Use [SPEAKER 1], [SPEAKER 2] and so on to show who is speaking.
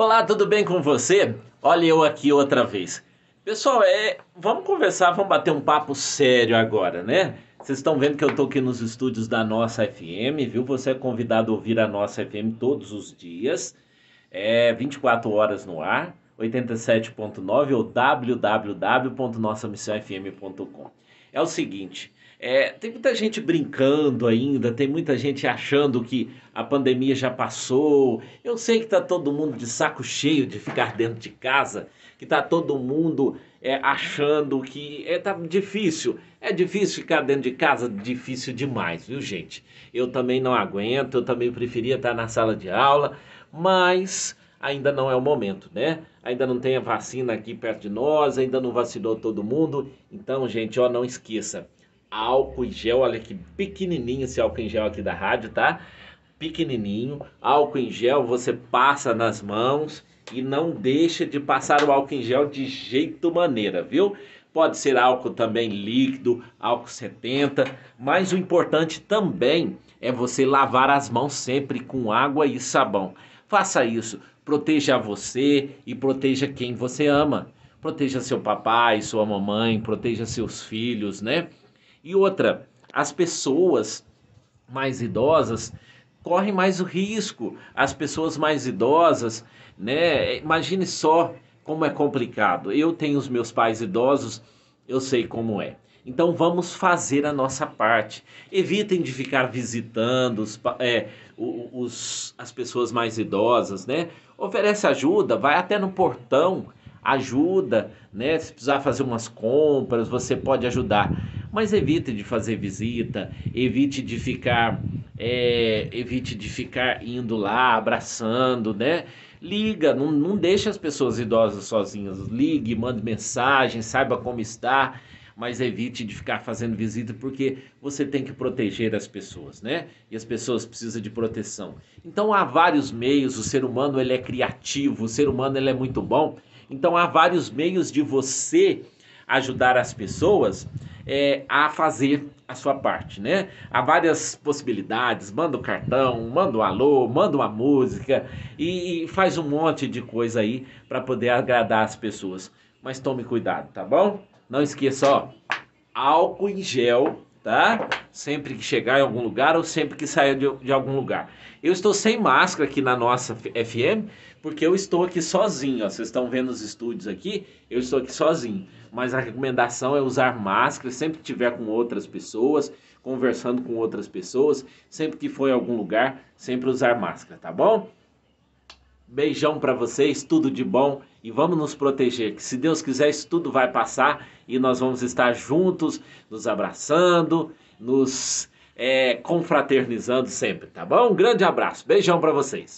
[SPEAKER 1] Olá, tudo bem com você? Olha eu aqui outra vez. Pessoal, é, vamos conversar, vamos bater um papo sério agora, né? Vocês estão vendo que eu tô aqui nos estúdios da nossa FM, viu? Você é convidado a ouvir a nossa FM todos os dias, é 24 horas no ar, 87.9 ou www.nossamissãofm.com. É o seguinte, é, tem muita gente brincando ainda, tem muita gente achando que a pandemia já passou. Eu sei que está todo mundo de saco cheio de ficar dentro de casa, que está todo mundo é, achando que é tá difícil. É difícil ficar dentro de casa, difícil demais, viu, gente? Eu também não aguento, eu também preferia estar na sala de aula, mas ainda não é o momento, né? Ainda não tem a vacina aqui perto de nós, ainda não vacinou todo mundo. Então, gente, ó, não esqueça álcool em gel, olha que pequenininho esse álcool em gel aqui da rádio, tá? Pequenininho, álcool em gel você passa nas mãos e não deixa de passar o álcool em gel de jeito maneira, viu? Pode ser álcool também líquido, álcool 70, mas o importante também é você lavar as mãos sempre com água e sabão. Faça isso, proteja você e proteja quem você ama. Proteja seu papai, sua mamãe, proteja seus filhos, né? E outra, as pessoas mais idosas correm mais o risco, as pessoas mais idosas, né? Imagine só como é complicado. Eu tenho os meus pais idosos, eu sei como é. Então vamos fazer a nossa parte. Evitem de ficar visitando os, é, os, as pessoas mais idosas, né? Oferece ajuda, vai até no portão, ajuda, né? Se precisar fazer umas compras, você pode ajudar mas evite de fazer visita, evite de ficar, é, evite de ficar indo lá, abraçando, né? Liga, não, não deixe as pessoas idosas sozinhas. Ligue, mande mensagem, saiba como está, mas evite de ficar fazendo visita porque você tem que proteger as pessoas, né? E as pessoas precisam de proteção. Então há vários meios, o ser humano ele é criativo, o ser humano ele é muito bom. Então há vários meios de você ajudar as pessoas é, a fazer a sua parte, né? Há várias possibilidades, manda o um cartão, manda um alô, manda uma música e, e faz um monte de coisa aí para poder agradar as pessoas. Mas tome cuidado, tá bom? Não esqueça, ó, álcool em gel tá? Sempre que chegar em algum lugar ou sempre que sair de, de algum lugar. Eu estou sem máscara aqui na nossa FM, porque eu estou aqui sozinho, ó. Vocês estão vendo os estúdios aqui, eu estou aqui sozinho. Mas a recomendação é usar máscara sempre que tiver com outras pessoas, conversando com outras pessoas, sempre que for em algum lugar, sempre usar máscara, tá bom? Beijão para vocês, tudo de bom e vamos nos proteger, que se Deus quiser isso tudo vai passar e nós vamos estar juntos, nos abraçando, nos é, confraternizando sempre, tá bom? Um grande abraço, beijão para vocês.